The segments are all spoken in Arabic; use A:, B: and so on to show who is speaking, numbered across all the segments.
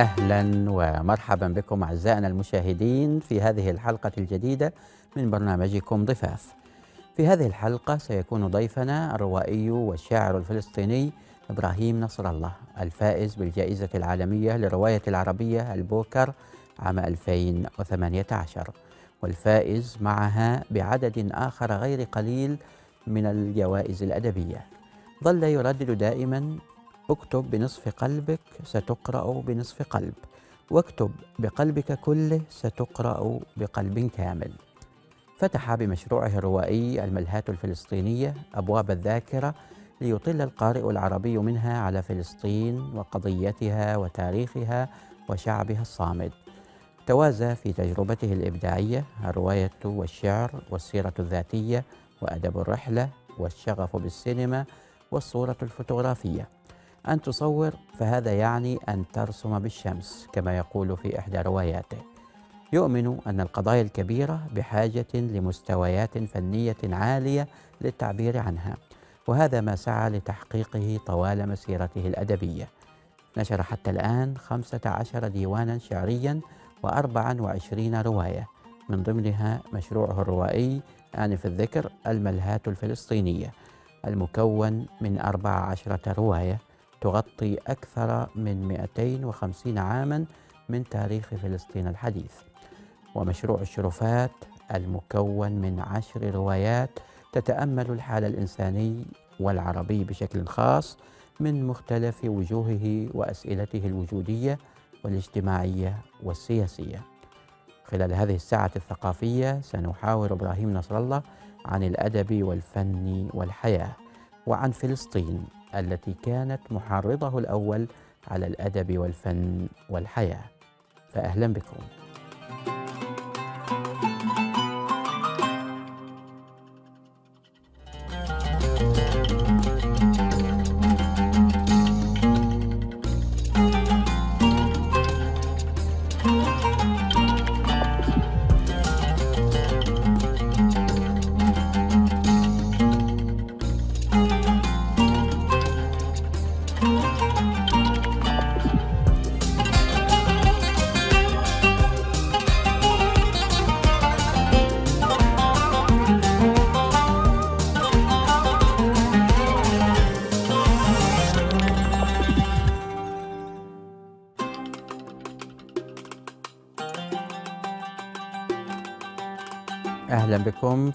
A: اهلا ومرحبا بكم اعزائنا المشاهدين في هذه الحلقه الجديده من برنامجكم ضفاف. في هذه الحلقه سيكون ضيفنا الروائي والشاعر الفلسطيني ابراهيم نصر الله الفائز بالجائزه العالميه للروايه العربيه البوكر عام 2018 والفائز معها بعدد اخر غير قليل من الجوائز الادبيه. ظل يردد دائما اكتب بنصف قلبك ستقرأ بنصف قلب واكتب بقلبك كله ستقرأ بقلب كامل فتح بمشروعه الروائي الملهات الفلسطينية أبواب الذاكرة ليطل القارئ العربي منها على فلسطين وقضيتها وتاريخها وشعبها الصامد توازى في تجربته الإبداعية الرواية والشعر والسيرة الذاتية وأدب الرحلة والشغف بالسينما والصورة الفوتوغرافية أن تصور فهذا يعني أن ترسم بالشمس كما يقول في إحدى رواياته يؤمن أن القضايا الكبيرة بحاجة لمستويات فنية عالية للتعبير عنها وهذا ما سعى لتحقيقه طوال مسيرته الأدبية نشر حتى الآن 15 ديوانا شعريا و24 رواية من ضمنها مشروعه الروائي آنف الذكر الملهاة الفلسطينية المكون من 14 رواية تغطي أكثر من 250 عاما من تاريخ فلسطين الحديث ومشروع الشرفات المكون من عشر روايات تتأمل الحال الإنساني والعربي بشكل خاص من مختلف وجوهه وأسئلته الوجودية والاجتماعية والسياسية خلال هذه الساعة الثقافية سنحاور إبراهيم نصر الله عن الأدب والفن والحياة وعن فلسطين التي كانت محرضه الأول على الأدب والفن والحياة فأهلا بكم.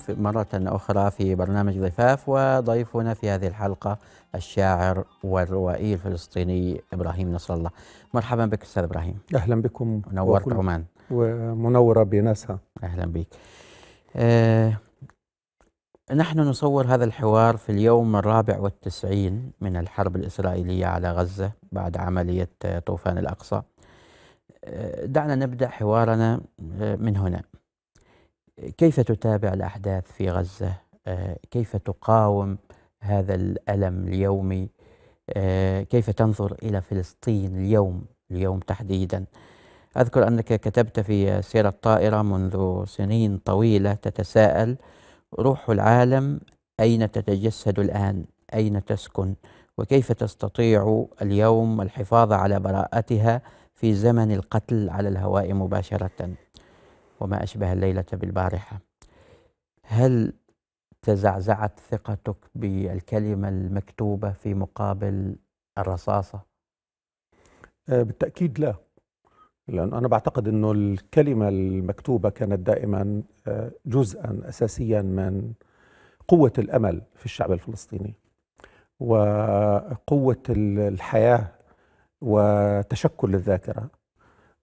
A: مرة أخرى في برنامج ضفاف وضيفنا في هذه الحلقة الشاعر والروائي الفلسطيني إبراهيم نصر الله مرحبا بك أستاذ إبراهيم
B: أهلا بكم نورت عمان ومنورة بناسها
A: أهلا بك آه نحن نصور هذا الحوار في اليوم الرابع والتسعين من الحرب الإسرائيلية على غزة بعد عملية آه، طوفان الأقصى آه، دعنا نبدأ حوارنا آه، من هنا كيف تتابع الأحداث في غزة؟ آه، كيف تقاوم هذا الألم اليومي؟ آه، كيف تنظر إلى فلسطين اليوم اليوم تحديدا؟ أذكر أنك كتبت في سيرة الطائرة منذ سنين طويلة تتساءل روح العالم أين تتجسد الآن؟ أين تسكن؟ وكيف تستطيع اليوم الحفاظ على براءتها في زمن القتل على الهواء مباشرة؟ وما أشبه الليلة بالبارحة هل تزعزعت ثقتك بالكلمة المكتوبة
B: في مقابل الرصاصة؟ آه، بالتأكيد لا لأن أنا بعتقد أنه الكلمة المكتوبة كانت دائما آه، جزءا أساسيا من قوة الأمل في الشعب الفلسطيني وقوة الحياة وتشكل الذاكرة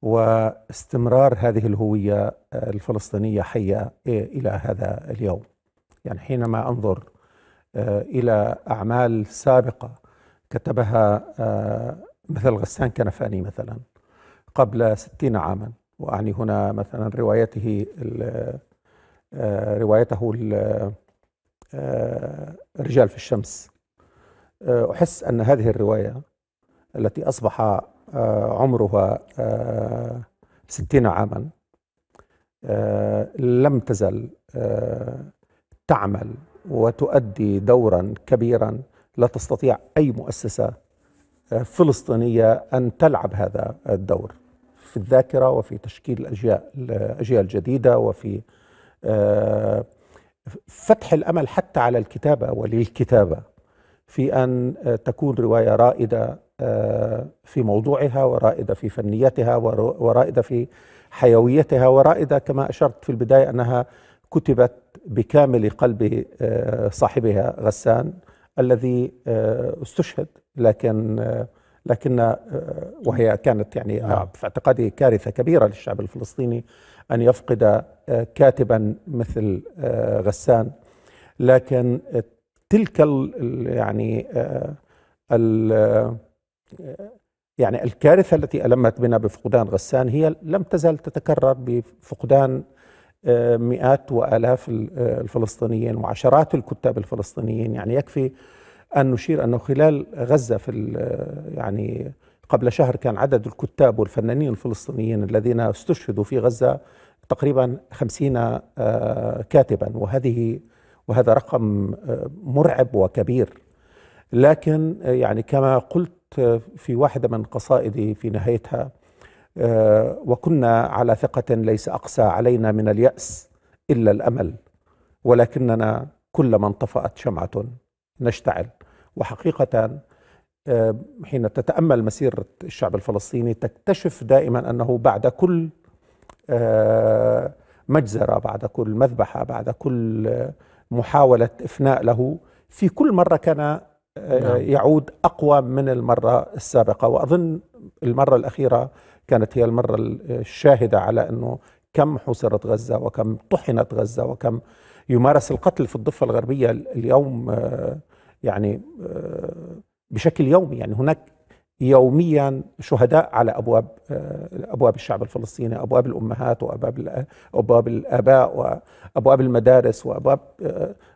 B: واستمرار هذه الهويه الفلسطينيه حيه الى هذا اليوم. يعني حينما انظر آه، الى اعمال سابقه كتبها آه، مثل غسان كنفاني مثلا قبل ستين عاما واعني هنا مثلا روايته آه، روايته الرجال في الشمس احس ان هذه الروايه التي اصبح آه، عمرها آه، ستين عاما آه، لم تزل تعمل وتؤدي دورا كبيرا لا تستطيع أي مؤسسة فلسطينية أن تلعب هذا الدور في الذاكرة وفي تشكيل الأجيال الأجيال الجديدة وفي فتح الأمل حتى على الكتابة وللكتابة في أن تكون رواية رائدة آه، في موضوعها ورائدة في فنيتها ورائدة في حيويتها ورائدة كما أشرت في البداية أنها كتبت بكامل قلب آه، صاحبها غسان الذي آه، استشهد لكن لكن وهي كانت يعني نعم. في اعتقادي كارثه كبيره للشعب الفلسطيني ان يفقد كاتبا مثل غسان لكن تلك يعني ال يعني الكارثة التي ألمت بنا بفقدان غسان هي لم تزل تتكرر بفقدان آه، مئات وآلاف آه، الفلسطينيين وعشرات الكتاب الفلسطينيين يعني يكفي أن نشير أنه خلال غزة في آه، يعني قبل شهر كان عدد الكتاب والفنانين الفلسطينيين الذين استشهدوا في غزة تقريبا خمسين كاتبا وهذه وهذا رقم مرعب وكبير لكن يعني كما قلت في واحدة من قصائدي في نهايتها آه، وكنا على ثقة ليس أقسى علينا من اليأس إلا الأمل ولكننا كلما انطفأت شمعة نشتعل وحقيقة آه، حين تتأمل مسيرة الشعب الفلسطيني تكتشف دائما أنه بعد كل آه، مجزرة بعد كل مذبحة بعد كل محاولة إفناء له في كل مرة كان نعم. آه، يعود أقوى من المرة السابقة وأظن المرة الأخيرة كانت هي المرة الشاهدة على أنه كم حصرت غزة وكم طحنت غزة وكم يمارس القتل في الضفة الغربية اليوم آه، يعني آه، بشكل يومي يعني هناك يوميا شهداء على ابواب ابواب الشعب الفلسطيني، ابواب الامهات وابواب ابواب الاباء وابواب المدارس وابواب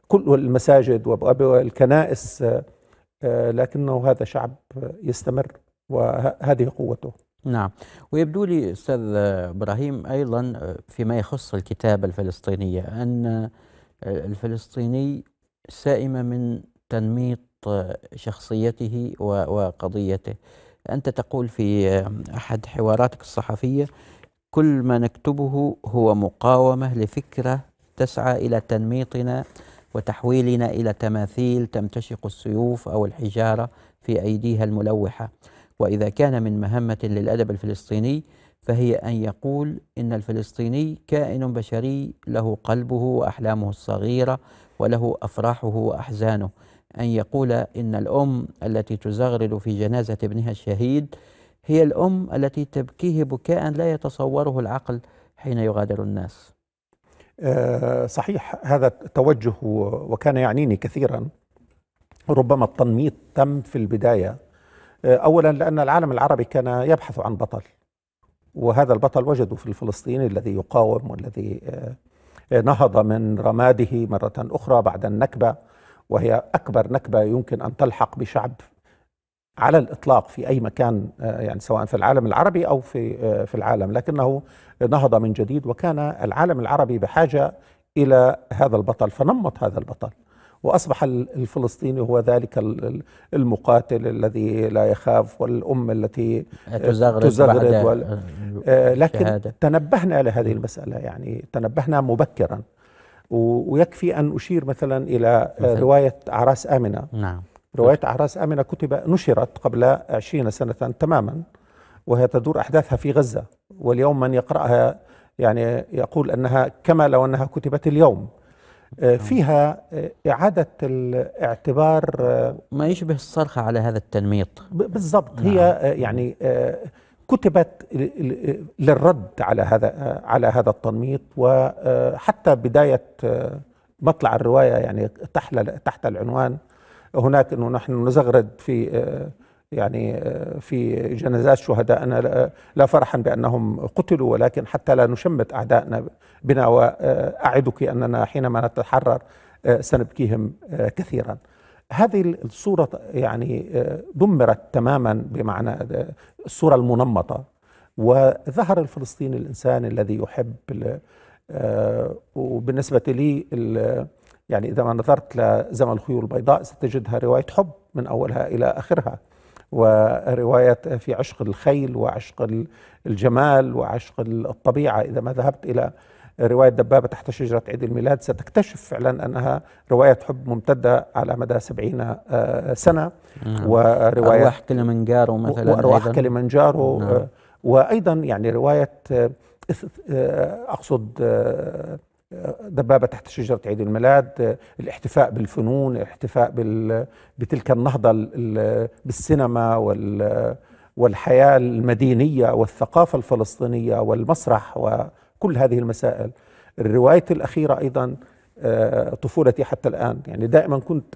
B: كل المساجد وابواب الكنائس آه، لكنه هذا شعب يستمر وهذه قوته نعم ويبدو
A: لي أستاذ إبراهيم أيضا آه، فيما يخص الكتابة الفلسطينية أن آه، الفلسطيني سائمة من تنميط شخصيته وقضيته أنت تقول في أحد حواراتك الصحفية كل ما نكتبه هو مقاومة لفكرة تسعى إلى تنميطنا وتحويلنا إلى تماثيل تمتشق السيوف أو الحجارة في أيديها الملوحة وإذا كان من مهمة للأدب الفلسطيني فهي أن يقول إن الفلسطيني كائن بشري له قلبه وأحلامه الصغيرة وله أفراحه وأحزانه أن يقول إن الأم التي تزغرل في جنازة ابنها الشهيد هي الأم التي تبكيه بكاء لا يتصوره العقل حين يغادر الناس
B: آه، صحيح هذا التوجه وكان يعنيني كثيرا ربما التنميط تم في البدايه آه، اولا لان العالم العربي كان يبحث عن بطل وهذا البطل وجدوا في الفلسطيني الذي يقاوم والذي آه، نهض من رماده مره اخرى بعد النكبه وهي اكبر نكبه يمكن ان تلحق بشعب على الاطلاق في اي مكان آه، يعني سواء في العالم العربي او في آه، في العالم لكنه نهض من جديد وكان العالم العربي بحاجه الى هذا البطل فنمط هذا البطل واصبح الفلسطيني هو ذلك المقاتل الذي لا يخاف والام التي آه، تزغرد, تزغرد وال... لكن تنبهنا لهذه المساله يعني تنبهنا مبكرا ويكفي ان اشير مثلا الى مثل. روايه عراس امنه نعم رواية أعراس آمنة كتب نشرت قبل عشرين سنة تماما وهي تدور أحداثها في غزة واليوم من يقرأها يعني يقول أنها كما لو أنها كتبت اليوم آه، نعم. فيها آه، إعادة الاعتبار آه، ما يشبه
A: الصرخة على هذا التنميط
B: بالضبط هي نعم. يعني كتبت للرد على هذا على هذا التنميط وحتى بداية مطلع الرواية يعني تحت العنوان هناك انه نحن نزغرد في آه، يعني آه، في جنازات شهدائنا لا فرحا بانهم قتلوا ولكن حتى لا نشمت اعدائنا بنا واعدك اننا حينما نتحرر آه، سنبكيهم كثيرا. هذه الصورة يعني دمرت تماما بمعنى الصورة المنمطة وظهر الفلسطيني الإنسان الذي يحب وبالنسبة لي يعني إذا ما نظرت لزمن الخيول البيضاء ستجدها رواية حب من أولها إلى آخرها ورواية في عشق الخيل وعشق الجمال وعشق الطبيعة إذا ما ذهبت إلى رواية دبابة تحت شجرة عيد الميلاد ستكتشف فعلا أنها رواية حب ممتدة على مدى سبعين آه، سنة نعم. ورواية أرواح كلمنجارو مثلا وأرواح كلمنجارو نعم. آه، وأيضا يعني رواية آه، أقصد دبابة تحت شجرة عيد الميلاد الاحتفاء بالفنون الاحتفاء بال... بتلك النهضة بالسينما وال... والحياة المدينية والثقافة الفلسطينية والمسرح وكل هذه المسائل الرواية الأخيرة أيضا آه، طفولتي حتى الآن يعني دائما كنت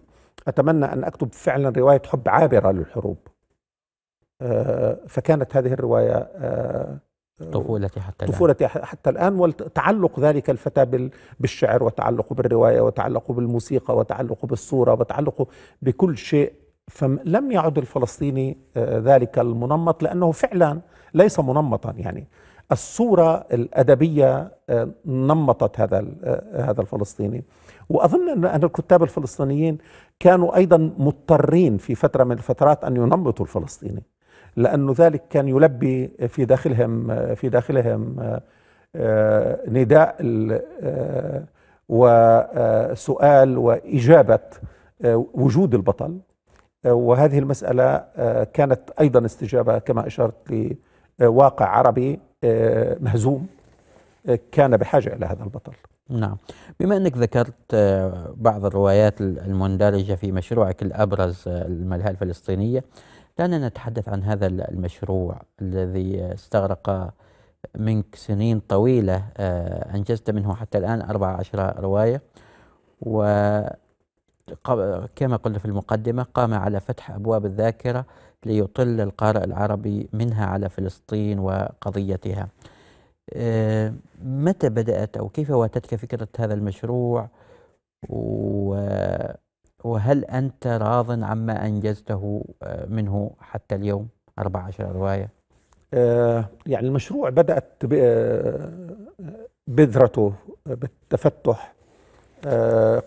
B: أتمنى أن أكتب فعلا رواية حب عابرة للحروب آه، فكانت هذه الرواية آه، طفولتي حتى الآن طفولتي حتى الآن وتعلق ذلك الفتى بالشعر وتعلقه بالرواية وتعلقه بالموسيقى وتعلقه بالصورة وتعلقه بكل شيء فلم يعد الفلسطيني آه، ذلك المنمط لأنه فعلا ليس منمطا يعني الصورة الأدبية آه، نمطت هذا آه، هذا الفلسطيني وأظن أن الكتاب الفلسطينيين كانوا أيضا مضطرين في فترة من الفترات أن ينمطوا الفلسطيني لأن ذلك كان يلبي في داخلهم في داخلهم آه، نداء آه، وسؤال آه، وإجابة وجود البطل وهذه المسألة كانت أيضا استجابة كما أشرت لواقع عربي مهزوم كان بحاجة إلى هذا البطل نعم بما أنك
A: ذكرت بعض الروايات المندرجة في مشروعك الأبرز الملهى الفلسطينية دعنا نتحدث عن هذا المشروع الذي استغرق منك سنين طويلة آه، أنجزت منه حتى الآن 14 رواية وكما قلنا في المقدمة قام على فتح أبواب الذاكرة ليطل القارئ العربي منها على فلسطين وقضيتها آه، متى بدأت أو كيف واتتك فكرة هذا المشروع و وهل أنت راض عما أنجزته
B: آه، منه حتى اليوم 14 رواية آه، يعني المشروع بدأت آه، بذرته بالتفتح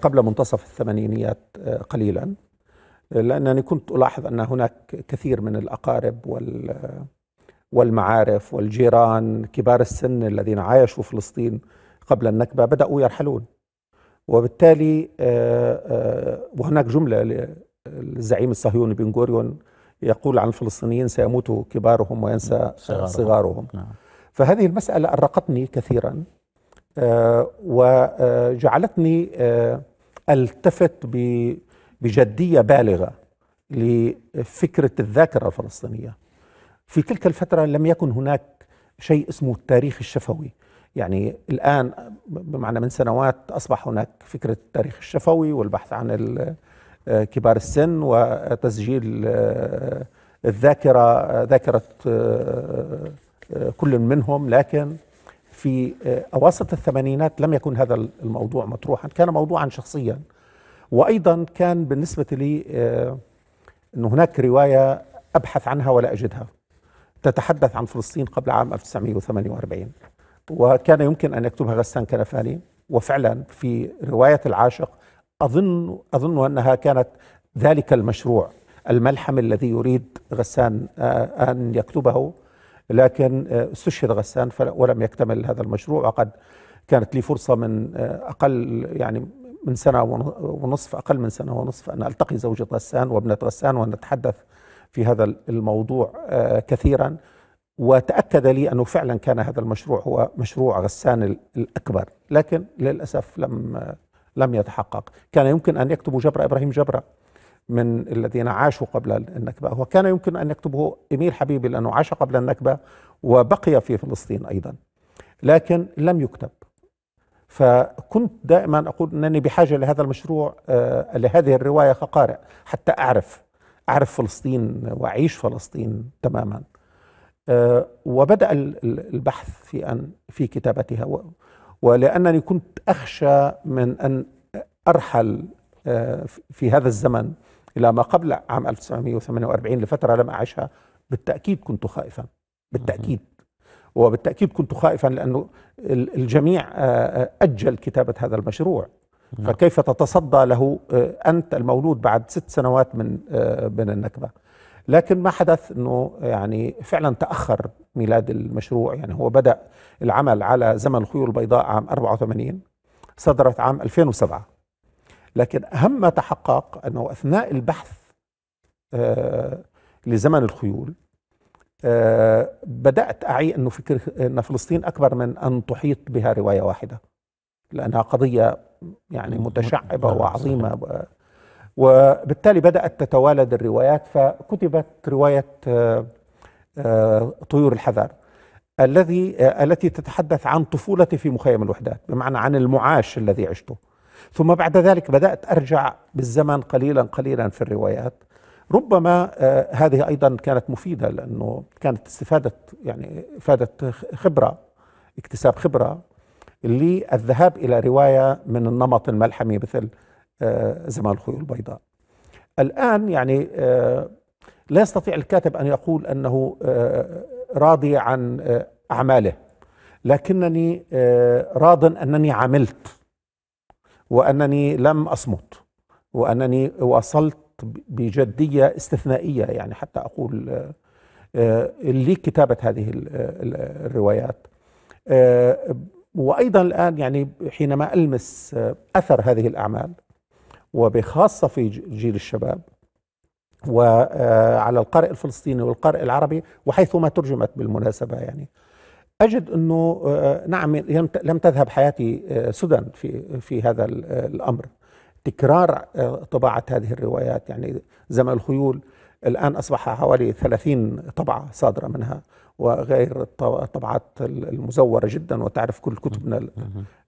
B: قبل منتصف الثمانينيات قليلا لأنني كنت ألاحظ أن هناك كثير من الأقارب والمعارف والجيران كبار السن الذين عايشوا فلسطين قبل النكبة بدأوا يرحلون وبالتالي آه، آه، وهناك جملة للزعيم الصهيوني بن غوريون يقول عن الفلسطينيين سيموت كبارهم وينسى صغارهم, صغارهم. نعم. فهذه المسألة أرقتني كثيرا آه، وجعلتني التفت بجدية بالغة لفكرة الذاكرة الفلسطينية في تلك الفترة لم يكن هناك شيء اسمه التاريخ الشفوي يعني الآن بمعنى من سنوات أصبح هناك فكرة التاريخ الشفوي والبحث عن آه، كبار السن وتسجيل آه، الذاكرة آه، ذاكرة كل منهم لكن في أواسط الثمانينات لم يكن هذا الموضوع مطروحا كان موضوعا شخصيا وأيضا كان بالنسبة لي أن هناك رواية أبحث عنها ولا أجدها تتحدث عن فلسطين قبل عام 1948 وكان يمكن أن يكتبها غسان كنفاني وفعلا في رواية العاشق أظن أظن أنها كانت ذلك المشروع الملحم الذي يريد غسان آه، أن يكتبه لكن آه، استشهد غسان ولم يكتمل هذا المشروع وقد كانت لي فرصة من آه، أقل يعني من سنة ونصف أقل من سنة ونصف أن ألتقي زوجة غسان وابنة غسان ونتحدث في هذا الموضوع كثيرا وتأكد لي أنه فعلا كان هذا المشروع هو مشروع غسان الأكبر لكن للأسف لم لم يتحقق كان يمكن أن يكتبوا جبر إبراهيم جبرة من الذين عاشوا قبل النكبة وكان يمكن أن يكتبه إميل حبيبي لأنه عاش قبل النكبة وبقي في فلسطين أيضا لكن لم يكتب فكنت دائما أقول أنني بحاجة لهذا المشروع آه، لهذه الرواية كقارئ حتى أعرف أعرف فلسطين وأعيش فلسطين تماما آه، وبدأ البحث في أن في كتابتها ولأنني كنت أخشى من أن أرحل آه، في هذا الزمن إلى ما قبل عام 1948 لفترة لم أعشها بالتأكيد كنت خائفا بالتأكيد وبالتأكيد كنت خائفا لأنه الجميع آه، أجل كتابة هذا المشروع نعم. فكيف تتصدى له أنت المولود بعد ست سنوات من من النكبة لكن ما حدث انه يعني فعلا تاخر ميلاد المشروع يعني هو بدا العمل على زمن الخيول البيضاء عام 84 صدرت عام 2007 لكن اهم ما تحقق انه اثناء البحث آه، لزمن الخيول آه، بدات اعي انه فكره ان فلسطين اكبر من ان تحيط بها روايه واحده لانها قضيه يعني متشعبه وعظيمه وبالتالي بدأت تتوالد الروايات فكتبت رواية آه، آه، طيور الحذار الذي آه، التي تتحدث عن طفولتي في مخيم الوحدات بمعنى عن المعاش الذي عشته ثم بعد ذلك بدأت أرجع بالزمن قليلا قليلا في الروايات ربما هذه أيضا كانت مفيدة لأنه كانت استفادة يعني إفادة خبرة اكتساب خبرة للذهاب إلى رواية من النمط الملحمي مثل آه، زمان الخيول البيضاء الآن يعني آه، لا يستطيع الكاتب أن يقول أنه آه، راضي عن أعماله لكنني راض أنني عملت وأنني لم أصمت وأنني وصلت بجدية استثنائية يعني حتى أقول لكتابة كتابة هذه الروايات وأيضا الآن يعني حينما ألمس أثر هذه الأعمال وبخاصة في جيل الشباب وعلى آه، القارئ الفلسطيني والقارئ العربي وحيثما ترجمت بالمناسبة يعني أجد أنه آه، نعم لم تذهب حياتي آه، سدى في, في هذا الأمر تكرار طباعة هذه الروايات يعني زمن الخيول الآن أصبح حوالي 30 طبعة صادرة منها وغير الطبعات المزورة جدا وتعرف كل كتبنا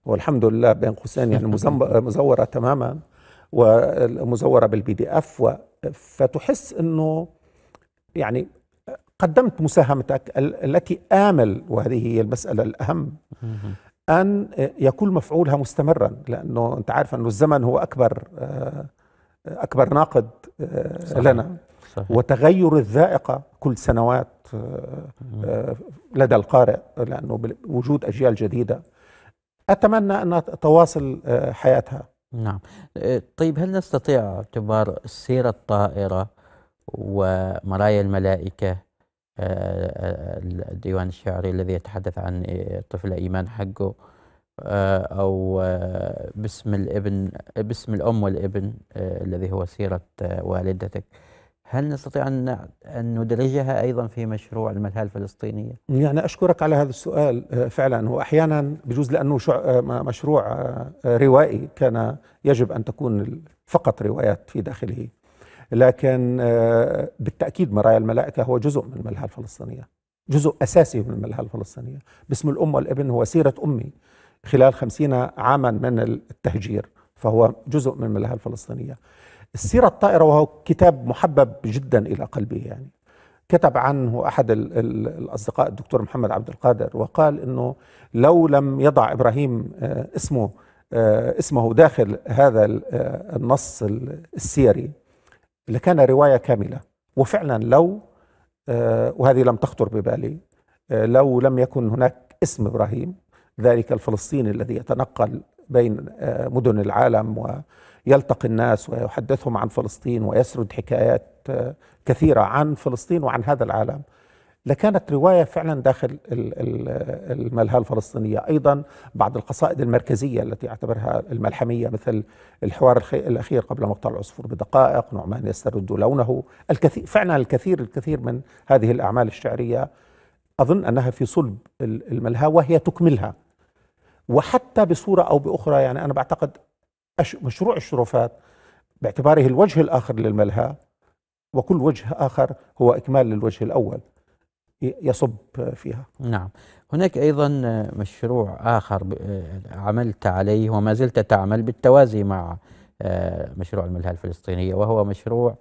B: والحمد لله بين قوسين يعني مزورة تماما ومزوره بالبي دي اف فتحس انه يعني قدمت مساهمتك التي امل وهذه هي المساله الاهم ان يكون مفعولها مستمرا لانه انت عارف انه الزمن هو اكبر آه، اكبر ناقد آه، صحيح. لنا صحيح. وتغير الذائقه كل سنوات آه، لدى القارئ لانه وجود اجيال جديده اتمنى ان تواصل حياتها
A: نعم آه، طيب هل نستطيع اعتبار السيرة الطائرة ومرايا الملائكة آه، آه، الديوان الشعري الذي يتحدث عن طفل إيمان حقه أو باسم الابن باسم الأم والابن الذي هو سيرة والدتك هل نستطيع أن أن ندرجها أيضا في مشروع الملهى الفلسطينية؟
B: يعني أشكرك على هذا السؤال آه، فعلا هو أحيانا بجوز لأنه آه، مشروع آه، روائي كان يجب أن تكون فقط روايات في داخله لكن بالتأكيد مرايا الملائكة هو جزء من الملهى الفلسطينية جزء أساسي من الملهى الفلسطينية باسم الأم والابن هو سيرة أمي خلال خمسين عاما من التهجير فهو جزء من الملهى الفلسطينية السيرة الطائرة وهو كتاب محبب جدا إلى قلبي يعني كتب عنه أحد الـ الـ الأصدقاء الدكتور محمد عبد القادر وقال أنه لو لم يضع إبراهيم آه، اسمه آه، اسمه داخل هذا آه، النص السيري لكان رواية كاملة وفعلا لو وهذه لم تخطر ببالي لو لم يكن هناك اسم إبراهيم ذلك الفلسطيني الذي يتنقل بين مدن العالم و يلتقي الناس ويحدثهم عن فلسطين ويسرد حكايات كثيرة عن فلسطين وعن هذا العالم لكانت رواية فعلا داخل الملهى الفلسطينية أيضا بعض القصائد المركزية التي اعتبرها الملحمية مثل الحوار الأخير قبل مقطع العصفور بدقائق نعمان يسترد لونه الكثير فعلا الكثير الكثير من هذه الأعمال الشعرية أظن أنها في صلب الملهى وهي تكملها وحتى بصورة أو بأخرى يعني أنا بعتقد مشروع الشرفات باعتباره الوجه الآخر للملهى وكل وجه آخر هو إكمال للوجه الأول يصب فيها نعم
A: هناك أيضا مشروع آخر عملت عليه وما زلت تعمل بالتوازي مع آه، مشروع الملهى الفلسطينية وهو مشروع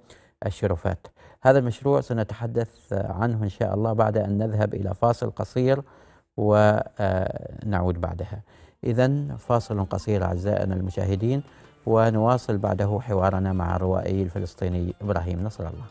A: الشرفات هذا المشروع سنتحدث عنه إن شاء الله بعد أن نذهب إلى فاصل قصير ونعود آه، بعدها إذا فاصل قصير أعزائنا المشاهدين ونواصل بعده حوارنا مع الروائي الفلسطيني إبراهيم نصر الله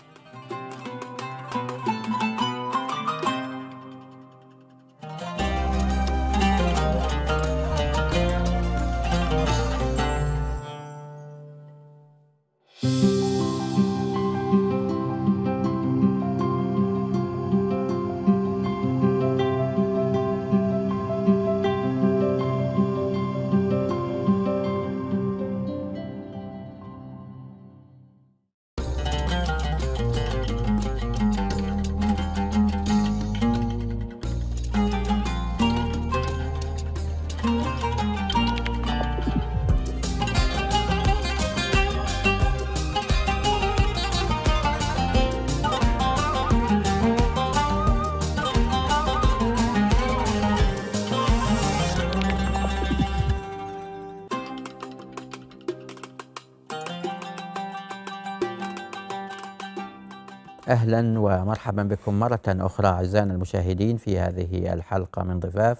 A: اهلا ومرحبا بكم مره اخرى اعزائنا المشاهدين في هذه الحلقه من ضفاف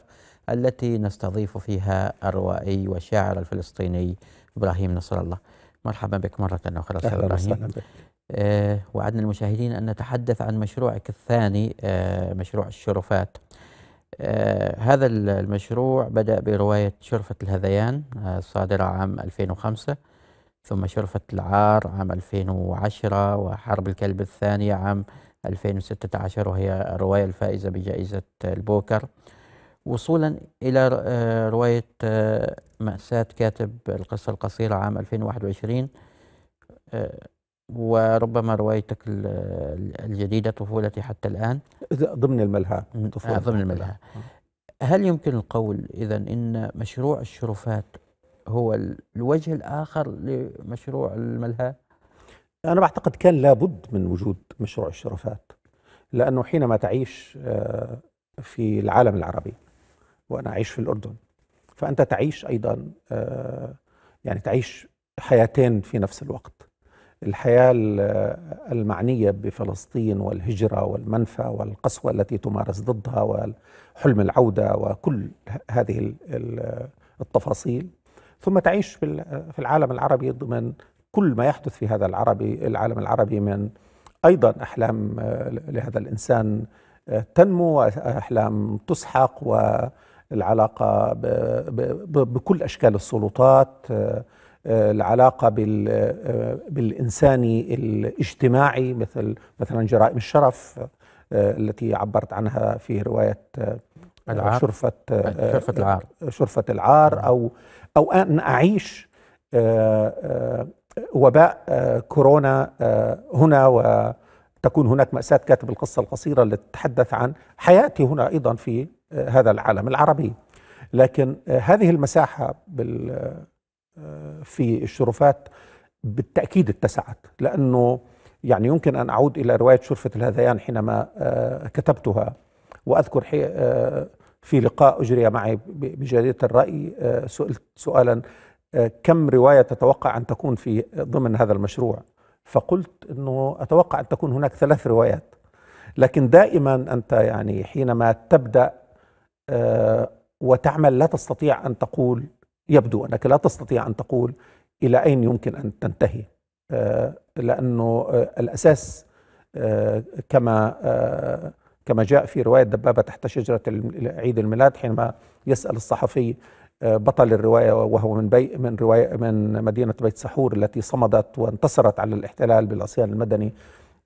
A: التي نستضيف فيها الروائي والشاعر الفلسطيني ابراهيم نصر الله. مرحبا بك مره اخرى استاذ ابراهيم. آه وعدنا المشاهدين ان نتحدث عن مشروعك الثاني آه مشروع الشرفات. آه هذا المشروع بدا بروايه شرفه الهذيان آه، الصادره عام 2005 ثم شرفة العار عام 2010 وحرب الكلب الثانية عام 2016 وهي الرواية الفائزة بجائزة البوكر وصولا إلى آه، رواية آه، مأساة كاتب القصة القصيرة عام 2021 آه، وربما روايتك الجديدة طفولتي حتى الآن ضمن الملهى ضمن الملهى هل يمكن القول إذا أن مشروع الشرفات هو الوجه
B: الآخر لمشروع الملهى؟ أنا بعتقد كان لابد من وجود مشروع الشرفات لأنه حينما تعيش آه، في العالم العربي وأنا أعيش في الأردن فأنت تعيش أيضا آه، يعني تعيش حياتين في نفس الوقت الحياة المعنية بفلسطين والهجرة والمنفى والقسوة التي تمارس ضدها وحلم العودة وكل هذه التفاصيل ثم تعيش في العالم العربي ضمن كل ما يحدث في هذا العربي العالم العربي من ايضا احلام آه، لهذا الانسان آه، تنمو واحلام تسحق والعلاقه بكل اشكال السلطات آه، العلاقه بالانساني الاجتماعي مثل مثلا جرائم الشرف التي عبرت عنها في روايه العار. شرفة شرفة العار شرفة العار نعم. أو او ان اعيش آه، آه، وباء آه، كورونا هنا وتكون هناك مأساة كاتب القصة القصيرة التي تتحدث عن حياتي هنا أيضا في هذا العالم العربي لكن هذه المساحة في الشرفات بالتأكيد اتسعت لأنه يعني يمكن أن أعود إلى رواية شرفة الهذيان حينما كتبتها وأذكر في لقاء أجري معي بجريدة الرأي آه، سئلت سؤالا آه، كم رواية تتوقع أن تكون في ضمن هذا المشروع فقلت أنه أتوقع أن تكون هناك ثلاث روايات لكن دائما أنت يعني حينما تبدأ آه، وتعمل لا تستطيع أن تقول يبدو أنك لا تستطيع أن تقول إلى أين يمكن أن تنتهي لأنه الأساس كما كما جاء في رواية دبابة تحت شجرة عيد الميلاد حينما يسأل الصحفي آه، بطل الرواية وهو من بي من رواية من مدينة بيت سحور التي صمدت وانتصرت على الاحتلال بالعصيان المدني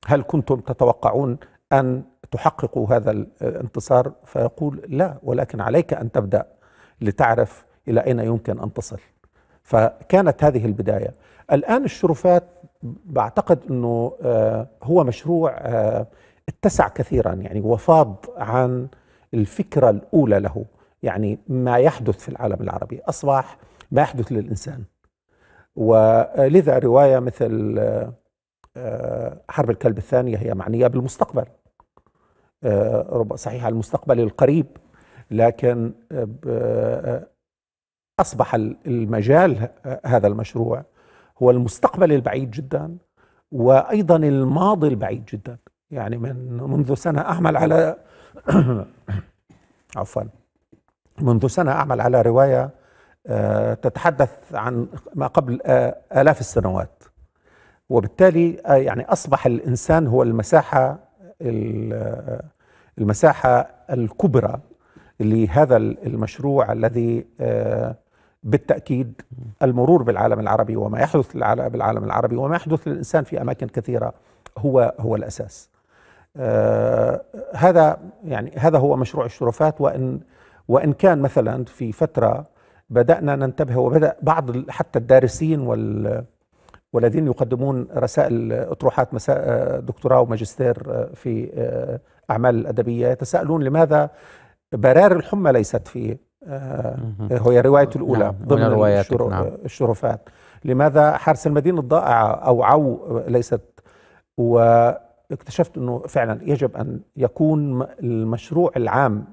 B: هل كنتم تتوقعون أن تحققوا هذا الانتصار فيقول لا ولكن عليك أن تبدأ لتعرف إلى أين يمكن أن تصل فكانت هذه البداية الآن الشرفات بعتقد أنه آه، هو مشروع آه، اتسع كثيرا يعني وفاض عن الفكرة الأولى له يعني ما يحدث في العالم العربي أصبح ما يحدث للإنسان ولذا رواية مثل آه، حرب الكلب الثانية هي معنية بالمستقبل آه، صحيح المستقبل القريب لكن آه، أصبح المجال هذا المشروع هو المستقبل البعيد جدا وأيضا الماضي البعيد جدا يعني من منذ سنة أعمل على عفوا منذ سنة أعمل على رواية آه، تتحدث عن ما قبل آه، آلاف السنوات وبالتالي آه، يعني أصبح الإنسان هو المساحة المساحة الكبرى لهذا المشروع الذي بالتأكيد المرور بالعالم العربي وما يحدث بالعالم العربي وما يحدث للإنسان في أماكن كثيرة هو هو الأساس آه، هذا يعني هذا هو مشروع الشرفات وان وان كان مثلا في فتره بدانا ننتبه وبدا بعض حتى الدارسين وال والذين يقدمون رسائل اطروحات مساء آه، دكتوراه وماجستير آه، في اعمال الادبيه يتساءلون لماذا برار الحمى ليست في هي رواية الاولى نعم ضمن نعم. الشرفات لماذا حارس المدينه الضائعه او عو ليست و اكتشفت انه فعلا يجب ان يكون المشروع العام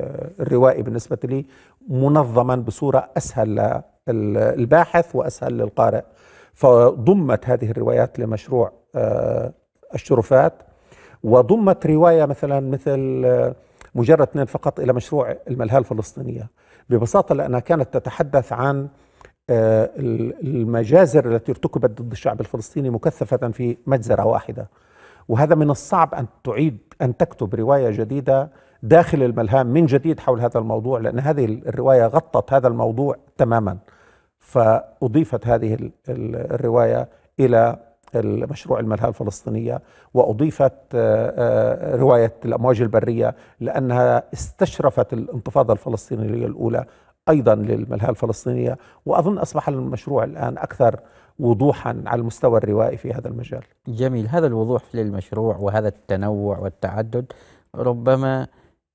B: الروائي بالنسبه لي منظما بصوره اسهل للباحث واسهل للقارئ فضمت هذه الروايات لمشروع آه، الشرفات وضمت روايه مثلا مثل آه، مجرد اثنين فقط الى مشروع الملهاه الفلسطينيه ببساطه لانها كانت تتحدث عن آه، المجازر التي ارتكبت ضد الشعب الفلسطيني مكثفه في مجزره واحده وهذا من الصعب أن تعيد أن تكتب رواية جديدة داخل الملهام من جديد حول هذا الموضوع لأن هذه الرواية غطت هذا الموضوع تماما فأضيفت هذه الرواية إلى مشروع الملهى الفلسطينية وأضيفت آه، آه، رواية الأمواج البرية لأنها استشرفت الانتفاضة الفلسطينية الأولى أيضا للملهى الفلسطينية وأظن أصبح المشروع الآن أكثر وضوحا على المستوى الروائي في هذا المجال جميل هذا الوضوح للمشروع
A: وهذا التنوع والتعدد ربما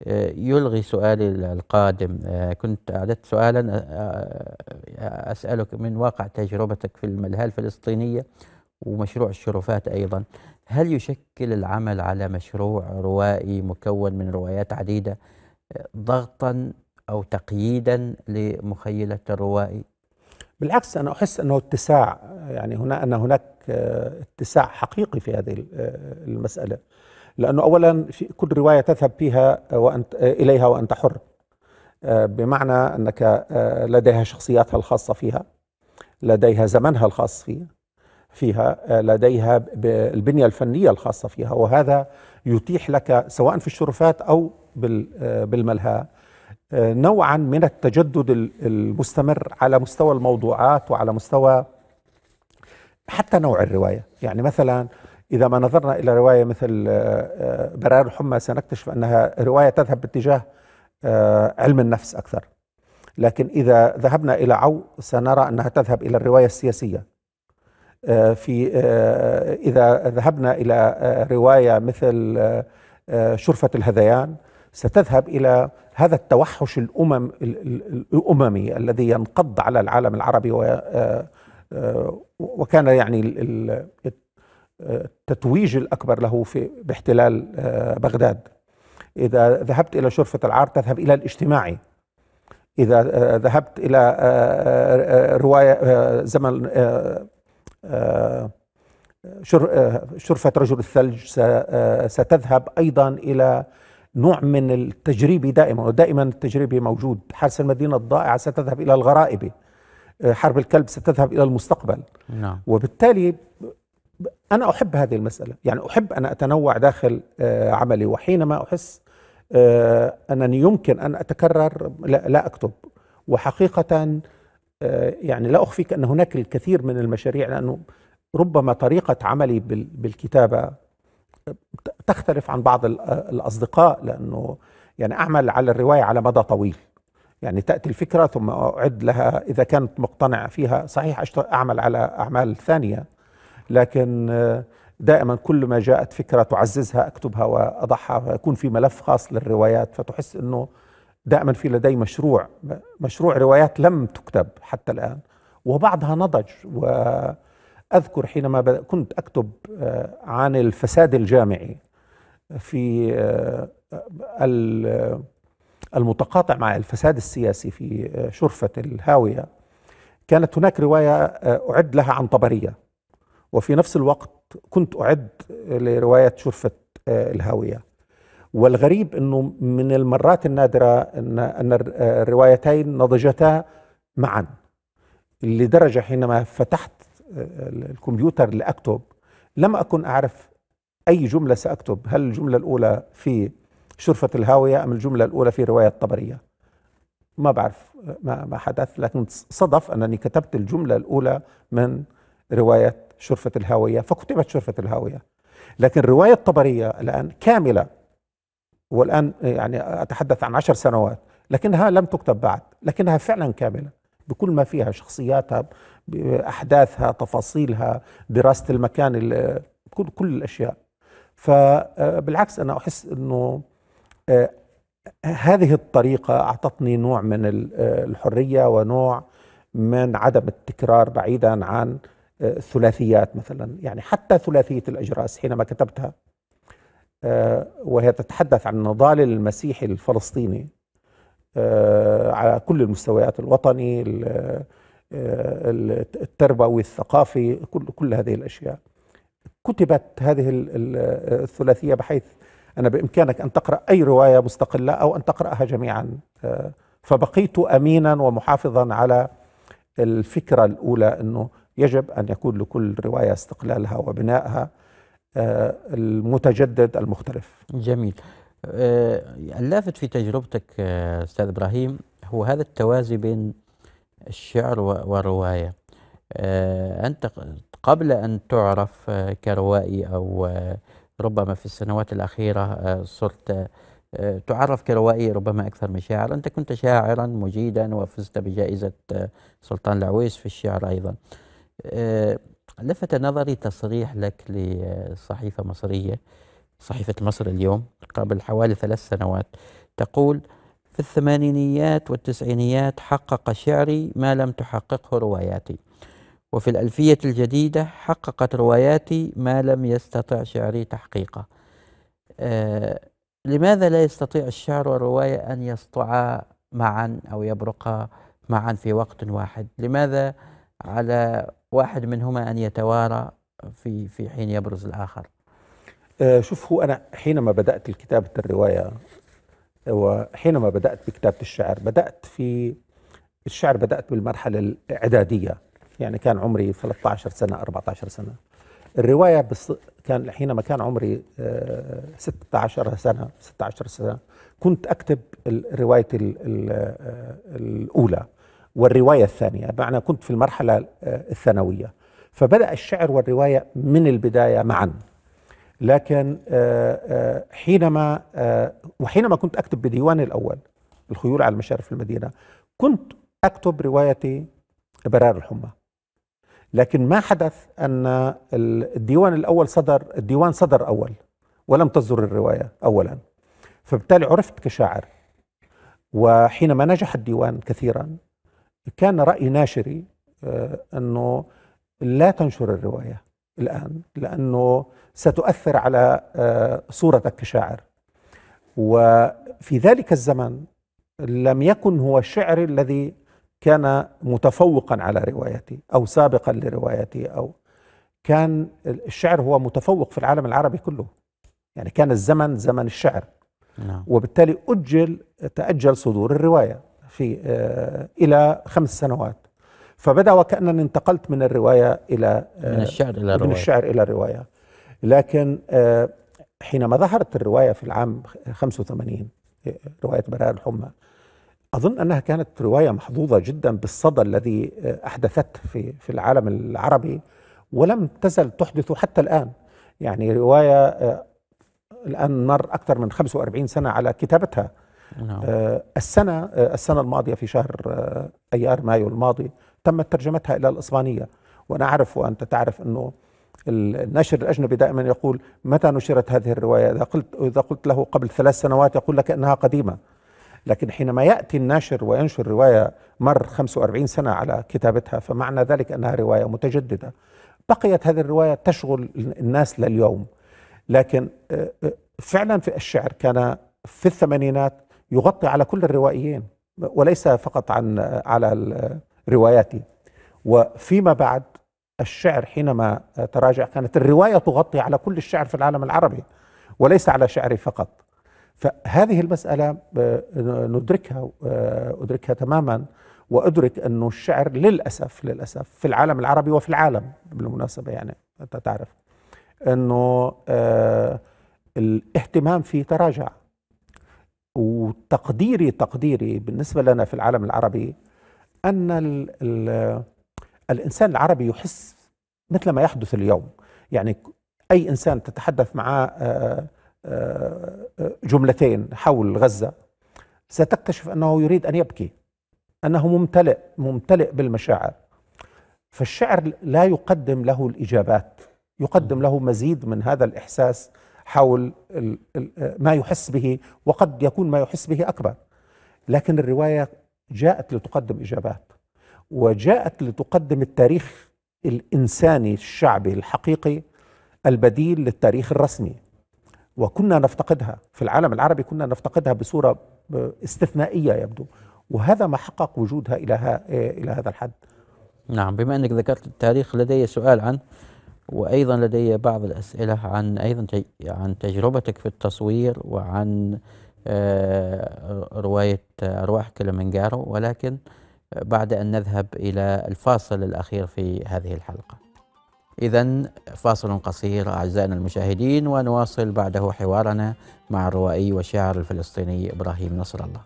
A: آه، يلغي سؤالي القادم آه، كنت أعددت سؤالا آه، أسألك من واقع تجربتك في الملهى الفلسطينية ومشروع الشرفات أيضا هل يشكل العمل على مشروع روائي مكون من روايات عديدة ضغطا أو تقييدا لمخيلة الروائي
B: بالعكس أنا أحس أنه اتساع يعني هنا أن هناك آه، اتساع حقيقي في هذه آه، المسألة لأنه أولا في كل رواية تذهب فيها آه، وأنت إليها وأنت حر بمعنى أنك لديها شخصياتها الخاصة فيها لديها زمنها الخاص فيها فيها لديها البنية الفنية الخاصة فيها وهذا يتيح لك سواء في الشرفات أو بالملهى نوعا من التجدد المستمر على مستوى الموضوعات وعلى مستوى حتى نوع الروايه يعني مثلا اذا ما نظرنا الى روايه مثل آه، آه، برار الحمى سنكتشف انها روايه تذهب باتجاه آه، علم النفس اكثر لكن اذا ذهبنا الى عو سنرى انها تذهب الى الروايه السياسيه في اذا ذهبنا الى روايه مثل شرفه الهذيان ستذهب الى هذا التوحش الامم الاممي الذي ينقض على العالم العربي آه، آه، وكان يعني التتويج الاكبر له في باحتلال آه، بغداد اذا ذهبت الى شرفه العار تذهب الى الاجتماعي اذا ذهبت الى روايه زمن شرفه رجل الثلج ستذهب ايضا الى نوع من التجريب دائما ودائما التجريب موجود حارس المدينة الضائعة ستذهب إلى الغرائب آه، حرب الكلب ستذهب إلى المستقبل نعم. وبالتالي أنا أحب هذه المسألة يعني أحب أن أتنوع داخل آه، عملي وحينما أحس آه، أنني يمكن أن أتكرر لا, لا أكتب وحقيقة يعني لا أخفيك أن هناك الكثير من المشاريع لأنه ربما طريقة عملي بالكتابة تختلف عن بعض الأصدقاء لأنه يعني أعمل على الرواية على مدى طويل يعني تأتي الفكرة ثم أعد لها إذا كنت مقتنع فيها صحيح أعمل على أعمال ثانية لكن دائما كل ما جاءت فكرة تعززها أكتبها وأضعها فيكون في ملف خاص للروايات فتحس أنه دائما في لدي مشروع مشروع روايات لم تكتب حتى الآن وبعضها نضج و أذكر حينما كنت أكتب آه، عن الفساد الجامعي في آه، المتقاطع مع الفساد السياسي في آه، شرفة الهاوية كانت هناك رواية أعد لها عن طبرية وفي نفس الوقت كنت أعد لرواية شرفة الهاوية والغريب أنه من المرات النادرة أن الروايتين نضجتا معا لدرجة حينما فتحت الكمبيوتر لأكتب لم أكن أعرف أي جملة سأكتب هل الجملة الأولى في شرفة الهاوية أم الجملة الأولى في رواية الطبريه ما بعرف ما, ما حدث لكن صدف أنني كتبت الجملة الأولى من رواية شرفة الهاوية فكتبت شرفة الهاوية لكن رواية الطبريه الآن كاملة والآن يعني أتحدث عن عشر سنوات لكنها لم تكتب بعد لكنها فعلا كاملة بكل ما فيها شخصياتها احداثها تفاصيلها دراسه المكان كل كل الاشياء فبالعكس آه، انا احس انه آه، هذه الطريقه اعطتني نوع من آه، الحريه ونوع من عدم التكرار بعيدا عن الثلاثيات مثلا يعني حتى ثلاثيه الاجراس حينما كتبتها وهي تتحدث عن النضال المسيحي الفلسطيني على كل المستويات الوطني آه، التربوي الثقافي كل, كل هذه الأشياء كتبت هذه الثلاثية بحيث أنا بإمكانك أن تقرأ أي رواية مستقلة أو أن تقرأها جميعا آه، فبقيت أمينا ومحافظا على الفكرة الأولى أنه يجب أن يكون لكل رواية استقلالها وبنائها آه، المتجدد المختلف جميل
A: اللافت في تجربتك أستاذ إبراهيم هو هذا التوازي بين الشعر والرواية آه، أنت قبل أن تعرف آه، كروائي أو آه، ربما في السنوات الأخيرة صرت تعرف كروائي ربما أكثر من شاعر أنت كنت شاعرا مجيدا وفزت بجائزة سلطان العويس في الشعر أيضا لفت نظري تصريح لك لصحيفة مصرية صحيفة مصر اليوم قبل حوالي ثلاث سنوات تقول في الثمانينيات والتسعينيات حقق شعري ما لم تحققه رواياتي وفي الألفية الجديدة حققت رواياتي ما لم يستطع شعري تحقيقه آه لماذا لا يستطيع الشعر والرواية أن يسطعا معا أو يبرقا معا في وقت واحد لماذا على واحد منهما أن يتوارى في, في حين يبرز الآخر
B: آه شوف هو أنا حينما بدأت كتابة الرواية وحينما بدأت بكتابة الشعر بدأت في الشعر بدأت بالمرحلة الإعدادية يعني كان عمري 13 سنة 14 سنة الرواية بص كان حينما كان عمري 16 آه، سنة 16 سنة كنت أكتب الرواية آه، الأولى والرواية الثانية بمعنى كنت في المرحلة آه، الثانوية فبدأ الشعر والرواية من البداية معا لكن آه، آه، حينما آه، وحينما كنت أكتب بديواني الأول الخيول على المشارف المدينة كنت أكتب روايتي برار الحمى لكن ما حدث أن الديوان الأول صدر الديوان صدر أول ولم تصدر الرواية أولا فبالتالي عرفت كشاعر وحينما نجح الديوان كثيرا كان رأي ناشري أنه لا تنشر الرواية الآن لأنه ستؤثر على آه، صورتك كشاعر وفي ذلك الزمن لم يكن هو الشعر الذي كان متفوقا على روايتي او سابقا لروايتي او كان الشعر هو متفوق في العالم العربي كله يعني كان الزمن زمن الشعر نعم. وبالتالي اجل تاجل صدور الروايه في آه، الى خمس سنوات فبدا وكانني انتقلت من الروايه الى آه، من الشعر الى الروايه من الشعر الى الروايه لكن آه، حينما ظهرت الرواية في العام 85 آه، رواية براءة الحمى أظن أنها كانت رواية محظوظة جدا بالصدى الذي آه، أحدثته في في العالم العربي ولم تزل تحدث حتى الآن يعني رواية الآن مر أكثر من 45 سنة على كتابتها نعم. السنة السنة الماضية في شهر أيار مايو الماضي تمت ترجمتها إلى الإسبانية وأنا أعرف وأنت تعرف أنه الناشر الاجنبي دائما يقول متى نشرت هذه الروايه؟ اذا قلت اذا قلت له قبل ثلاث سنوات يقول لك انها قديمه. لكن حينما ياتي الناشر وينشر روايه مر 45 سنه على كتابتها فمعنى ذلك انها روايه متجدده. بقيت هذه الروايه تشغل الناس لليوم. لكن آه، آه، فعلا في الشعر كان في الثمانينات يغطي على كل الروائيين وليس فقط عن آه، على رواياتي. وفيما بعد الشعر حينما تراجع كانت الرواية تغطي على كل الشعر في العالم العربي وليس على شعري فقط فهذه المسألة آه، ندركها آه، أدركها تماما وأدرك أن الشعر للأسف للأسف في العالم العربي وفي العالم بالمناسبة يعني أنت تعرف أنه آه، الاهتمام فيه تراجع وتقديري تقديري بالنسبة لنا في العالم العربي أن الإنسان العربي يحس مثل ما يحدث اليوم يعني أي إنسان تتحدث معه آه، آه، آه، جملتين حول غزة ستكتشف أنه يريد أن يبكي أنه ممتلئ ممتلئ بالمشاعر فالشعر لا يقدم له الإجابات يقدم له مزيد من هذا الإحساس حول ما يحس به وقد يكون ما يحس به أكبر لكن الرواية جاءت لتقدم إجابات وجاءت لتقدم التاريخ الانساني الشعبي الحقيقي البديل للتاريخ الرسمي وكنا نفتقدها في العالم العربي كنا نفتقدها بصوره استثنائيه يبدو وهذا ما حقق وجودها الى الى هذا الحد.
A: نعم بما انك ذكرت التاريخ لدي سؤال عنه وايضا لدي بعض الاسئله عن ايضا عن تجربتك في التصوير وعن آه، روايه ارواح كلمنجارو ولكن بعد أن نذهب إلى الفاصل الأخير في هذه الحلقة إذا فاصل قصير أعزائنا المشاهدين ونواصل بعده حوارنا مع الروائي والشاعر الفلسطيني إبراهيم نصر الله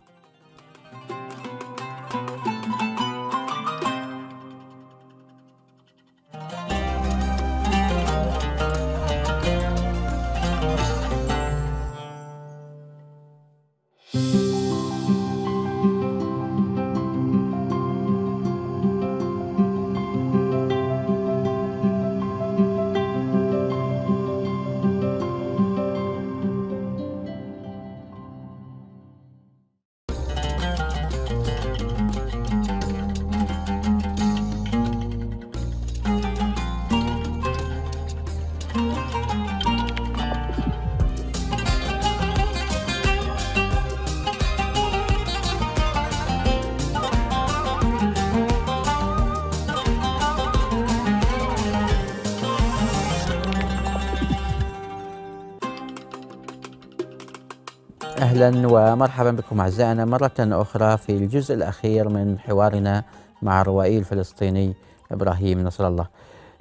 A: أهلا ومرحبا بكم أعزائنا مرة أخرى في الجزء الأخير من حوارنا مع الروائي الفلسطيني إبراهيم نصر الله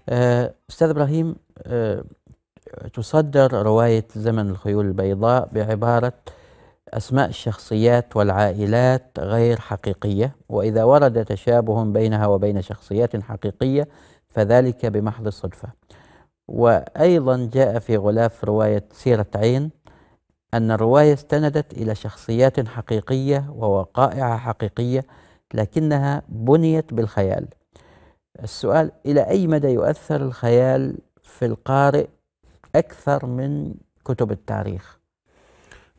A: آه، أستاذ إبراهيم آه، تصدر رواية زمن الخيول البيضاء بعبارة أسماء الشخصيات والعائلات غير حقيقية وإذا ورد تشابه بينها وبين شخصيات حقيقية فذلك بمحض الصدفة وأيضا جاء في غلاف رواية سيرة عين أن الرواية استندت إلى شخصيات حقيقية ووقائع حقيقية لكنها بنيت بالخيال السؤال إلى أي مدى يؤثر الخيال في القارئ أكثر من كتب التاريخ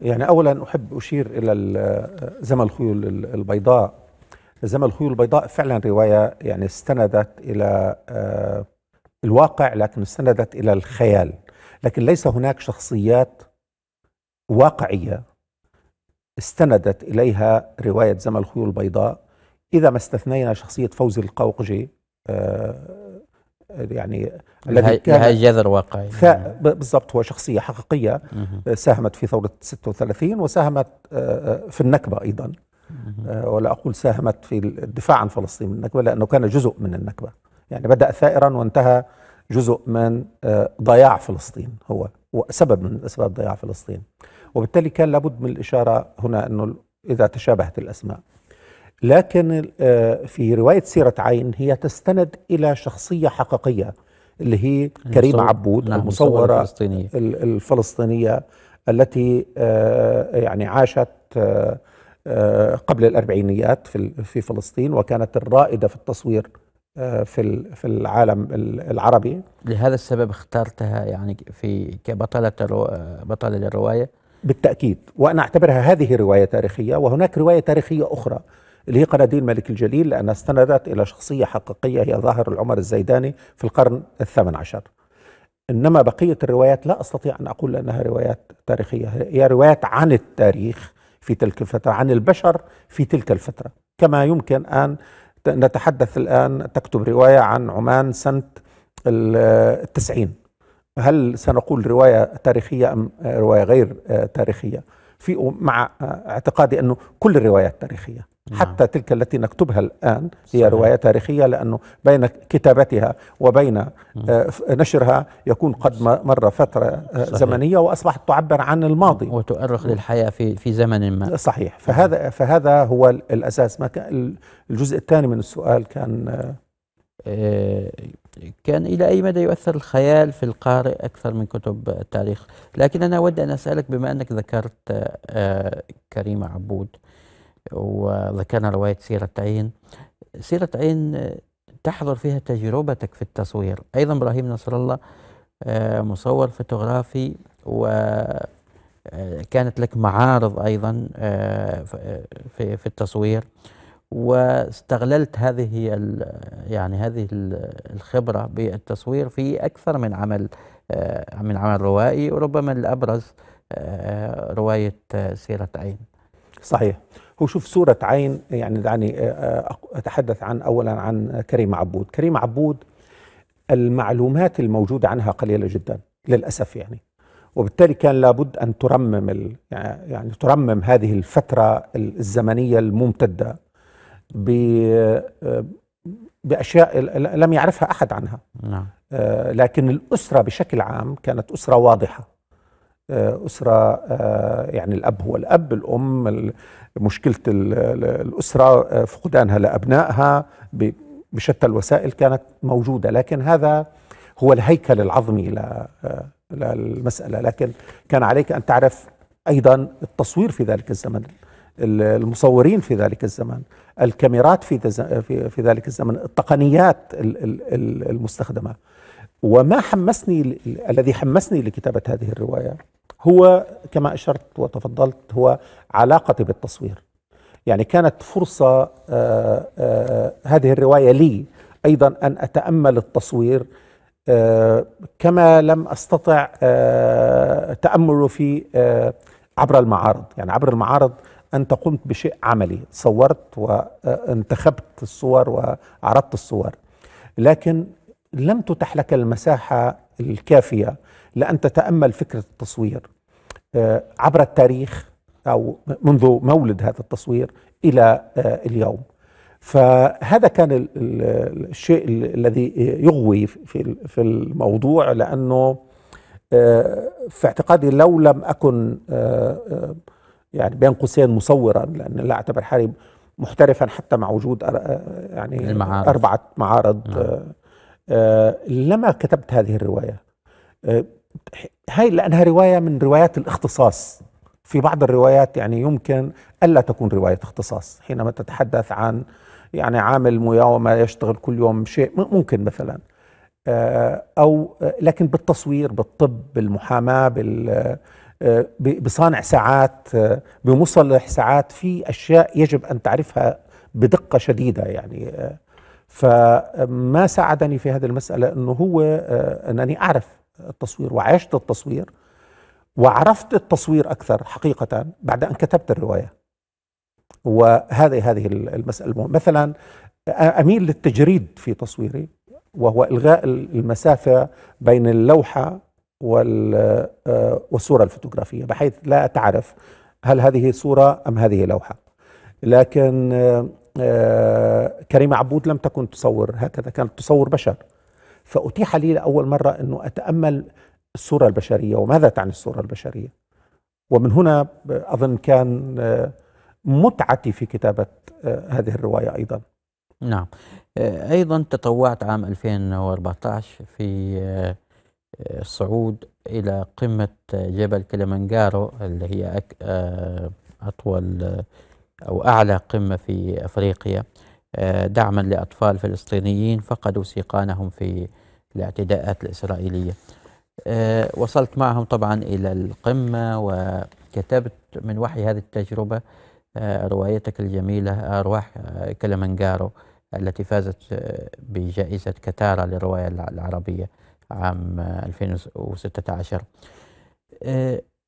B: يعني أولا أحب أشير إلى زمن الخيول البيضاء زمن الخيول البيضاء فعلا رواية يعني استندت إلى آه، الواقع لكن استندت إلى الخيال لكن ليس هناك شخصيات واقعية استندت إليها رواية زمن الخيول البيضاء إذا ما استثنينا شخصية فوزي القوقجي آه، آه، يعني الذي كان جذر واقعي بالضبط هو شخصية حقيقية ساهمت في ثورة 36 وساهمت آه، في النكبة أيضا ولا أقول ساهمت في الدفاع عن فلسطين من النكبة لأنه كان جزء من النكبة يعني بدأ ثائرا وانتهى جزء من ضياع فلسطين هو وسبب من الأسباب ضياع فلسطين وبالتالي كان لابد من الإشارة هنا أنه إذا تشابهت الأسماء لكن آه، في رواية سيرة عين هي تستند إلى شخصية حقيقية اللي هي كريمة عبود نعم المصورة الفلسطينية, الفلسطينية التي آه، يعني عاشت آه، قبل الأربعينيات في فلسطين وكانت الرائدة في التصوير آه، في في العالم العربي لهذا السبب اخترتها يعني في كبطلة آه، بطلة للرواية بالتأكيد وأنا أعتبرها هذه رواية تاريخية وهناك رواية تاريخية أخرى اللي هي قناديل ملك الجليل لأنها استندت إلى شخصية حقيقية هي ظاهر العمر الزيداني في القرن الثامن عشر إنما بقية الروايات لا أستطيع أن أقول أنها روايات تاريخية هي روايات عن التاريخ في تلك الفترة عن البشر في تلك الفترة كما يمكن أن نتحدث الآن تكتب رواية عن عمان سنة التسعين هل سنقول رواية تاريخية أم رواية غير آه، تاريخية في مع اعتقادي أنه كل الروايات تاريخية نعم. حتى تلك التي نكتبها الآن هي صحيح. رواية تاريخية لأنه بين كتابتها وبين آه، نشرها يكون قد مر فترة آه، صحيح. زمنية وأصبحت تعبر عن الماضي وتؤرخ للحياة في في زمن ما صحيح فهذا فهذا هو الأساس ما كان الجزء الثاني من السؤال كان آه،
A: كان إلى أي مدى يؤثر الخيال في القارئ أكثر من كتب التاريخ لكن أنا أود أن أسألك بما أنك ذكرت كريمة عبود وذكرنا رواية سيرة عين سيرة عين تحضر فيها تجربتك في التصوير أيضا إبراهيم نصر الله آه، مصور فوتوغرافي وكانت آه، لك معارض أيضا آه، في التصوير واستغللت هذه يعني هذه الخبرة بالتصوير في أكثر من عمل من عمل روائي وربما الأبرز
B: رواية سيرة عين صحيح هو شوف صورة عين يعني دعني آه، آه، أتحدث عن أولا عن كريم عبود كريم عبود المعلومات الموجودة عنها قليلة جدا للأسف يعني وبالتالي كان لابد أن ترمم يعني ترمم هذه الفترة الزمنية الممتدة بأشياء لم يعرفها أحد عنها نعم. آه، لكن الأسرة بشكل عام كانت أسرة واضحة آه، أسرة آه، يعني الأب هو الأب الأم مشكلة الأسرة آه، فقدانها لأبنائها بشتى الوسائل كانت موجودة لكن هذا هو الهيكل العظمي للمسألة لكن كان عليك أن تعرف أيضا التصوير في ذلك الزمن المصورين في ذلك الزمن الكاميرات في, في ذلك الزمن التقنيات المستخدمة وما حمسني الذي حمسني لكتابة هذه الرواية هو كما أشرت وتفضلت هو علاقتي بالتصوير يعني كانت فرصة آآ آه، آآ آه، هذه الرواية لي أيضا أن أتأمل التصوير آه، كما لم أستطع تأمله في عبر المعارض يعني عبر المعارض أنت قمت بشيء عملي صورت وانتخبت الصور وعرضت الصور لكن لم تتح لك المساحة الكافية لأن تتأمل فكرة التصوير آه، عبر التاريخ أو منذ مولد هذا التصوير إلى آه، اليوم فهذا كان الشيء الذي يغوي في الموضوع لأنه آه، في اعتقادي لو لم أكن يعني بين قوسين مصورا لأن لا أعتبر حالي محترفا حتى مع وجود يعني المعارض. أربعة معارض نعم. آه، لما كتبت هذه الرواية آه، هاي لأنها رواية من روايات الاختصاص في بعض الروايات يعني يمكن ألا تكون رواية اختصاص حينما تتحدث عن يعني عامل مياومة يشتغل كل يوم شيء ممكن مثلا آه، أو لكن بالتصوير بالطب بالمحاماة بال بصانع ساعات بمصلح ساعات في أشياء يجب أن تعرفها بدقة شديدة يعني فما ساعدني في هذه المسألة أنه هو آه، أنني أعرف التصوير وعشت التصوير وعرفت التصوير أكثر حقيقة بعد أن كتبت الرواية وهذه هذه المسألة المهمة مثلا أميل للتجريد في تصويري وهو إلغاء المسافة بين اللوحة آه، والصورة الفوتوغرافية بحيث لا تعرف هل هذه صورة أم هذه لوحة لكن آه، آه، كريمة عبود لم تكن تصور هكذا كانت تصور بشر فأتيح لي لأول مرة أنه أتأمل الصورة البشرية وماذا تعني الصورة البشرية ومن هنا أظن كان آه، متعتي في كتابة هذه الرواية أيضا
A: نعم أيضا تطوعت عام 2014 في الصعود إلى قمة جبل كليمنجارو اللي هي أطول أو أعلى قمة في أفريقيا آه، دعما لأطفال فلسطينيين فقدوا سيقانهم في الاعتداءات الإسرائيلية آه، وصلت معهم طبعا إلى القمة وكتبت من وحي هذه التجربة آه، روايتك الجميلة أرواح كلمنجارو التي فازت بجائزة كتارا للرواية العربية عام 2016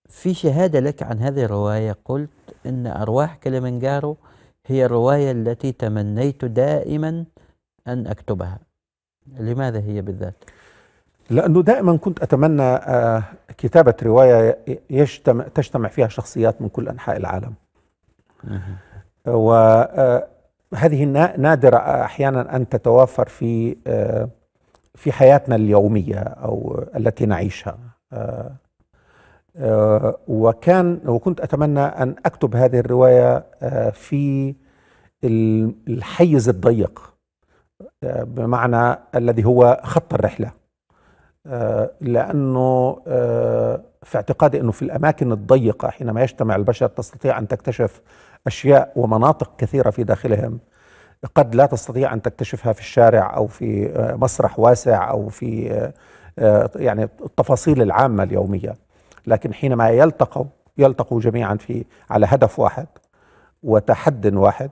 A: في شهادة لك عن هذه الرواية قلت إن أرواح كلمنجارو هي الرواية التي تمنيت دائما أن أكتبها لماذا هي بالذات؟
B: لأنه دائما كنت أتمنى آه، كتابة رواية يجتمع تجتمع فيها شخصيات من كل أنحاء العالم وهذه آه، نادرة آه، أحيانا أن تتوافر في في حياتنا اليومية أو التي نعيشها آه، وكان وكنت أتمنى أن أكتب هذه الرواية آه، في الحيز الضيق آه، بمعنى الذي هو خط الرحلة لأنه في اعتقادي أنه في الأماكن الضيقة حينما يجتمع البشر تستطيع أن تكتشف أشياء ومناطق كثيرة في داخلهم قد لا تستطيع أن تكتشفها في الشارع أو في مسرح واسع أو في يعني التفاصيل العامة اليومية لكن حينما يلتقوا يلتقوا جميعا في على هدف واحد وتحد واحد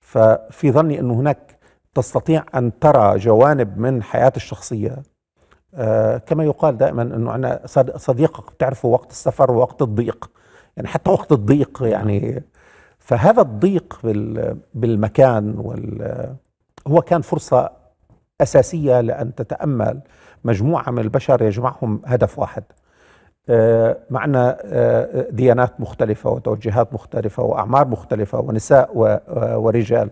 B: ففي ظني أن هناك تستطيع أن ترى جوانب من حياة الشخصية آه كما يقال دائما أنه أنا صديقك بتعرفه وقت السفر ووقت الضيق يعني حتى وقت الضيق يعني فهذا الضيق بالمكان وال هو كان فرصة أساسية لأن تتأمل مجموعة من البشر يجمعهم هدف واحد آه، معنا آه، آه، ديانات مختلفة وتوجهات مختلفة وأعمار مختلفة ونساء ورجال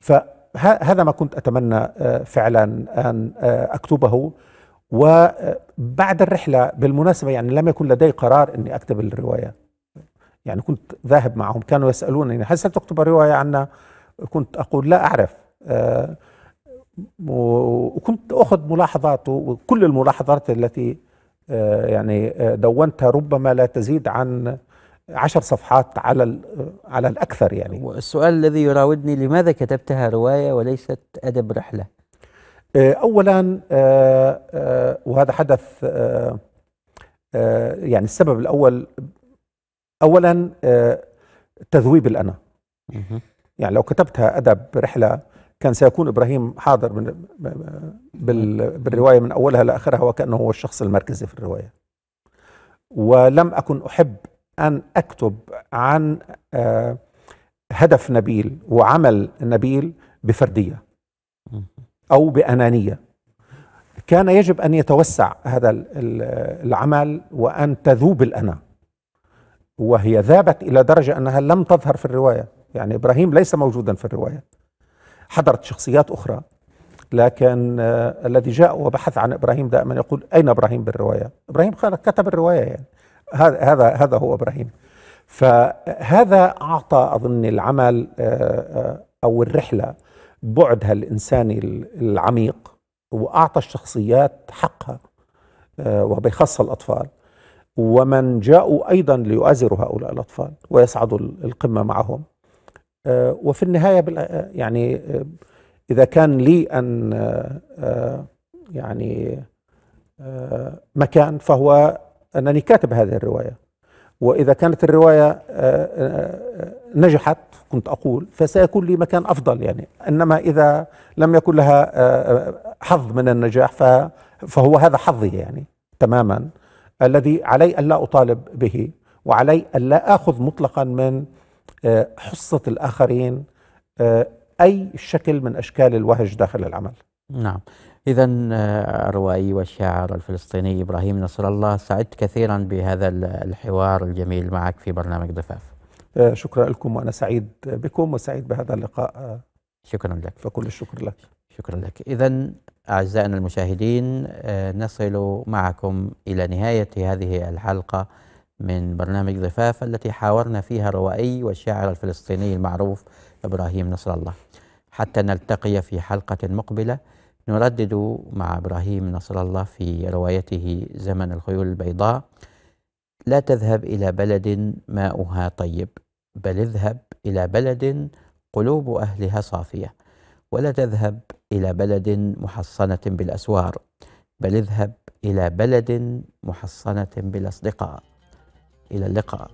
B: فهذا ما كنت أتمنى فعلا أن أكتبه وبعد الرحلة بالمناسبة يعني لم يكن لدي قرار أني أكتب الرواية يعني كنت ذاهب معهم كانوا يسألونني هل ستكتب الرواية عنا كنت أقول لا أعرف وكنت أخذ ملاحظات وكل الملاحظات التي آه، يعني آه، دونتها ربما لا تزيد عن عشر صفحات على آه، على الاكثر يعني والسؤال الذي يراودني لماذا كتبتها روايه وليست ادب رحله اولا وهذا حدث يعني السبب الاول اولا تذويب الانا يعني لو كتبتها ادب رحله كان سيكون إبراهيم حاضر من بالرواية من أولها لآخرها وكأنه هو الشخص المركزي في الرواية ولم أكن أحب أن أكتب عن آه، هدف نبيل وعمل نبيل بفردية أو بأنانية كان يجب أن يتوسع هذا العمل وأن تذوب الأنا وهي ذابت إلى درجة أنها لم تظهر في الرواية يعني إبراهيم ليس موجودا في الرواية حضرت شخصيات أخرى لكن آه، الذي جاء وبحث عن إبراهيم دائما يقول أين إبراهيم بالرواية إبراهيم كتب الرواية يعني هذا هذا هو إبراهيم فهذا أعطى أظن العمل آه، آه، أو الرحلة بعدها الإنساني العميق وأعطى الشخصيات حقها وبخاصة الأطفال ومن جاءوا أيضا ليؤازروا هؤلاء الأطفال ويصعدوا القمة معهم آه، وفي النهاية آه، يعني آه، إذا كان لي أن يعني مكان فهو أنني كاتب هذه الرواية وإذا كانت الرواية نجحت كنت أقول فسيكون لي مكان أفضل يعني إنما إذا لم يكن لها حظ من النجاح فهو هذا حظي يعني تماما الذي علي ألا أطالب به وعلي ألا أخذ مطلقا من آه، حصة الآخرين آه، أي شكل من أشكال الوهج داخل العمل نعم إذا آه،
A: الروائي والشاعر الفلسطيني إبراهيم نصر الله سعدت كثيرا بهذا الحوار الجميل معك في برنامج ضفاف
B: شكرا لكم وأنا سعيد بكم وسعيد بهذا اللقاء شكرا لك فكل الشكر لك
A: شكرا لك إذا أعزائنا المشاهدين نصل معكم إلى نهاية هذه الحلقة من برنامج ضفاف التي حاورنا فيها الروائي والشاعر الفلسطيني المعروف إبراهيم نصر الله حتى نلتقي في حلقة مقبلة نردد مع إبراهيم نصر الله في روايته زمن الخيول البيضاء لا تذهب إلى بلد ماؤها طيب بل اذهب إلى بلد قلوب أهلها صافية ولا تذهب إلى بلد محصنة بالأسوار بل اذهب إلى بلد محصنة بالأصدقاء إلى اللقاء